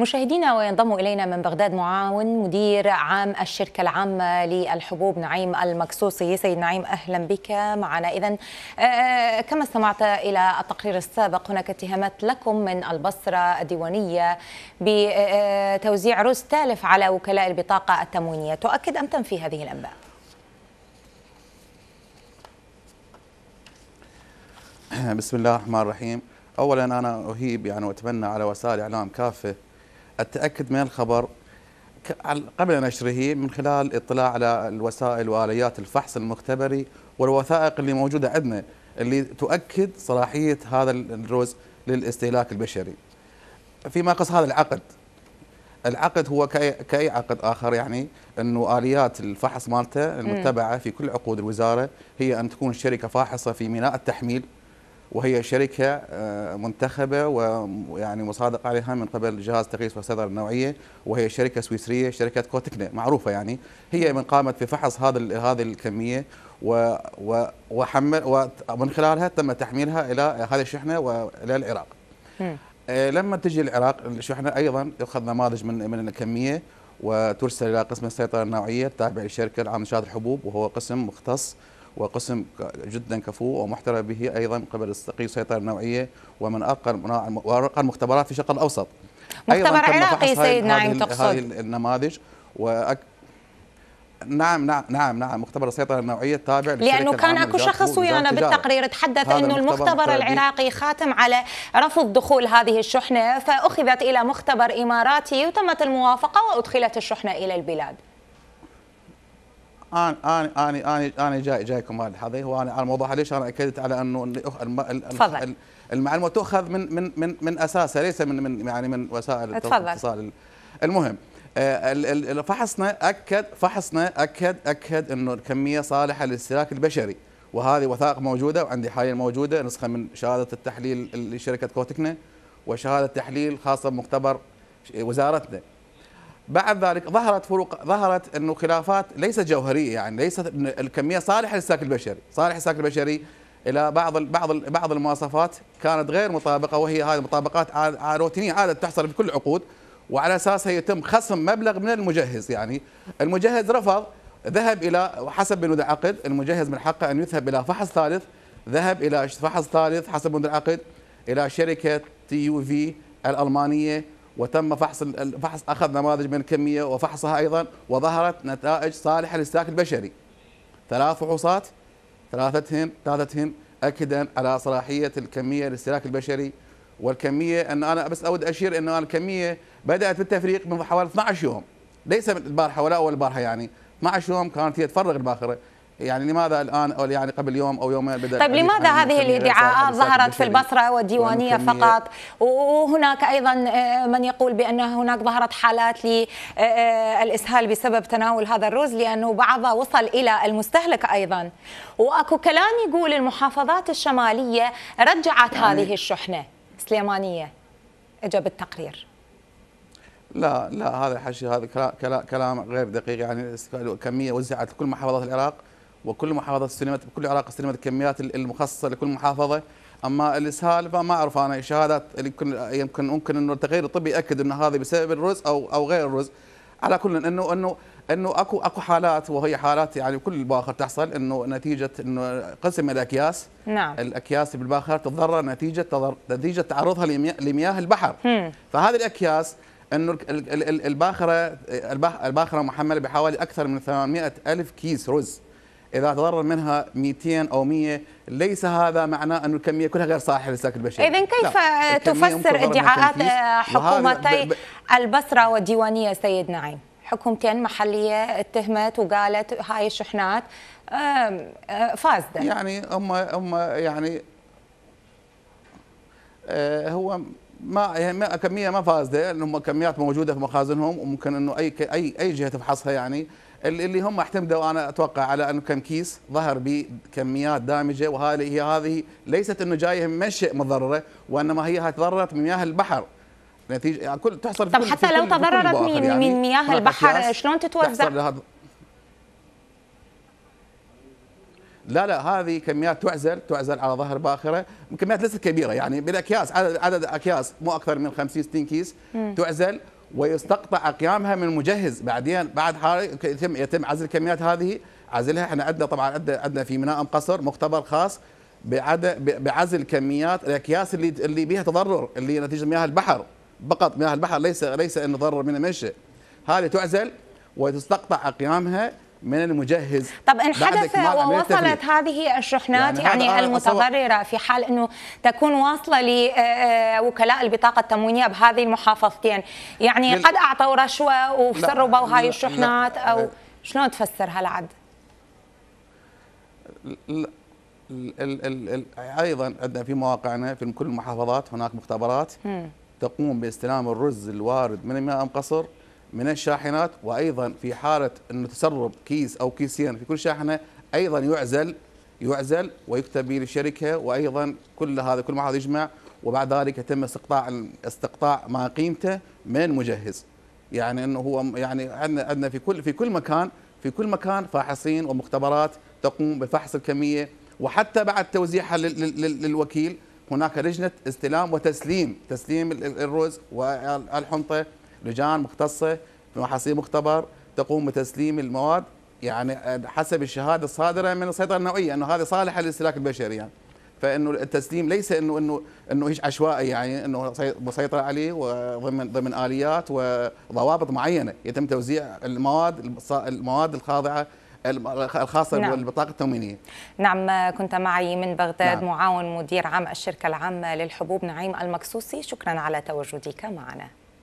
مشاهدينا وينضم إلينا من بغداد معاون مدير عام الشركة العامة للحبوب نعيم المكسوسي سيد نعيم أهلا بك معنا إذا آه، آه، كما استمعت إلى التقرير السابق هناك اتهامات لكم من البصرة الديوانية بتوزيع آه، رز تالف على وكلاء البطاقة التموينية تؤكد أم تنفي هذه الأنباء؟ بسم الله الرحمن الرحيم اولا انا اهيب يعني واتمنى على وسائل اعلام كافه التاكد من الخبر قبل نشره من خلال الاطلاع على الوسائل واليات الفحص المختبري والوثائق اللي موجوده عندنا اللي تؤكد صلاحيه هذا الرز للاستهلاك البشري. فيما يخص هذا العقد العقد هو كأي, كأي عقد آخر يعني أنه آليات الفحص مالته المتبعة في كل عقود الوزارة هي أن تكون الشركة فاحصة في ميناء التحميل وهي شركة آه، منتخبة ويعني مصادق عليها من قبل جهاز تقييس واستدار النوعية وهي شركة سويسرية شركة كوتكنا معروفة يعني هي من قامت في فحص هذا هذه الكمية و وحمل ومن خلالها تم تحميلها إلى هذه الشحنة وإلى العراق آه، لما تجي العراق الشحنة أيضا يأخذ نماذج من من الكمية وترسل إلى قسم السيطرة النوعية التابع للشركة العام لإنشاء الحبوب وهو قسم مختص وقسم جدا كفو ومحترف به ايضا قبل استقيل سيطره نوعيه ومن ارقى المختبرات في الشرق الاوسط مختبر عراقي سيد نعيم تقصد هذه النماذج وأك... نعم نعم نعم نعم مختبر السيطره النوعيه تابع لانه كان اكو شخص ويانا بالتقرير تحدث انه المختبر العراقي خاتم على رفض دخول هذه الشحنه فاخذت الى مختبر اماراتي وتمت الموافقه وادخلت الشحنه الى البلاد انا انا انا انا انا جاي جايكم هذا وانا على الموضوع ليش انا اكدت على انه تفضل المعلومه تؤخذ من من من من اساسها ليس من من يعني من وسائل الاتصال المهم آه، فحصنا اكد فحصنا اكد اكد انه الكميه صالحه للاستهلاك البشري وهذه وثائق موجوده وعندي حاليا موجوده نسخه من شهاده التحليل لشركه كوتكنا وشهاده تحليل خاصه بمختبر وزارتنا بعد ذلك ظهرت فروق ظهرت انه خلافات ليست جوهريه يعني ليست الكميه صالحه للسلك البشري، صالحه للسلك البشري الى بعض بعض بعض المواصفات كانت غير مطابقه وهي هذه المطابقات روتينيه عاده تحصل في كل العقود وعلى اساسها يتم خصم مبلغ من المجهز يعني المجهز رفض ذهب الى حسب بنود العقد المجهز من حقه ان يذهب الى فحص ثالث ذهب الى فحص ثالث حسب بنود العقد الى شركه تي يو في الالمانيه وتم فحص الفحص اخذ نماذج من الكميه وفحصها ايضا وظهرت نتائج صالحه للاستهلاك البشري. ثلاث فحوصات ثلاثتهم ثلاثتهم اكدا على صلاحيه الكميه للاستهلاك البشري والكميه ان انا بس اود اشير ان الكميه بدات بالتفريق من حوالي 12 يوم ليس البارحه ولا اول البارحه يعني 12 يوم كانت هي تفرغ الباخره يعني لماذا الان او يعني قبل يوم او يومين بدا طيب لماذا هذه الادعاءات ظهرت في البصره والديوانيه فقط وهناك ايضا آه، من يقول بان هناك ظهرت حالات للاسهال آه، آه، بسبب تناول هذا الرز لانه بعضها وصل الى المستهلك ايضا واكو كلام يقول المحافظات الشماليه رجعت يعني هذه الشحنه سليمانيه اجى بالتقرير لا لا هذا الحشي هذا كلام غير دقيق يعني كميه وزعت لكل محافظات العراق وكل محافظه السينما بكل عراق استلمت الكميات المخصصه لكل محافظه اما الاسهال فما اعرف انا الشهادات يمكن يمكن ممكن انه التغيير الطبي ياكد ان هذا بسبب الرز او او غير الرز على كل انه انه انه اكو اكو حالات وهي حالات يعني كل الباخر تحصل انه نتيجه انه قسم الاكياس نعم الاكياس بالباخر تتضرر نتيجه تضر نتيجه تعرضها لمياه البحر فهذه الاكياس انه الباخره الباخره محمله بحوالي اكثر من 800 الف كيس رز اذا تضرر منها 200 او 100 ليس هذا معناه أن الكميه كلها غير صالحه للسلك البشري اذا كيف لا. تفسر ادعاءات حكومتي ب... البصره والديوانيه سيد نعيم حكومتين محليه اتهمت وقالت هاي الشحنات آه، فاسده يعني هم هم يعني آه، هو يعني ما كميه ما فاسده لان كميات موجوده في مخازنهم وممكن انه اي اي اي جهه تفحصها يعني اللي هم اعتمدوا انا اتوقع على انه كم كيس ظهر بكميات دامجه وهذه هي هذه ليست انه جايه من شيء مضرره وانما هي تضررت من مياه البحر نتيجه يعني كل تحصل طب حتى لو تضررت من, يعني من مياه البحر شلون تتوزع؟ لا لا هذه كميات تعزل تعزل على ظهر باخره كميات ليست كبيره يعني بالاكياس عدد, عدد اكياس مو اكثر من 50 60 كيس تعزل ويستقطع اقيامها من المجهز بعدين بعد يتم يتم عزل الكميات هذه عزلها احنا عندنا طبعا عندنا في ميناء ام قصر مختبر خاص بعزل كميات الاكياس اللي اللي بها تضرر اللي نتيجه مياه البحر فقط مياه البحر ليس ليس انه ضرر من المنشئ هذه تعزل وتستقطع اقيامها من المجهز طب ان حدث ووصلت هذه الشحنات يعني, يعني المتضرره في حال انه تكون واصله لوكلاء آه، آه، البطاقه التموينيه بهذه المحافظتين يعني قد اعطوا رشوه وسربوا هاي الشحنات لا او شلون تفسر هالعد؟ ال ال ال ايضا عندنا في مواقعنا في كل المحافظات هناك مختبرات تقوم باستلام الرز الوارد من المياه ام قصر من الشاحنات وايضا في حاله انه تسرب كيس او كيسين في كل شاحنه ايضا يعزل يعزل ويكتب للشركه وايضا كل هذا كل ما هذا يجمع وبعد ذلك يتم استقطاع استقطاع ما قيمته من مجهز يعني انه هو يعني عندنا عندنا في كل في كل مكان في كل مكان فاحصين ومختبرات تقوم بفحص الكميه وحتى بعد توزيعها للوكيل هناك لجنه استلام وتسليم تسليم الرز والحنطه لجان مختصه بمحاصيل مختبر تقوم بتسليم المواد يعني حسب الشهاده الصادره من السيطره النوعيه انه هذه صالحه للاستهلاك البشري يعني فانه التسليم ليس انه انه انه هيش عشوائي يعني انه مسيطره عليه وضمن ضمن اليات وضوابط معينه يتم توزيع المواد المواد الخاضعه الخاصه نعم. بالبطاقه التموينيه. نعم كنت معي من بغداد نعم. معاون مدير عام الشركه العامه للحبوب نعيم المكسوسي شكرا على تواجدك معنا.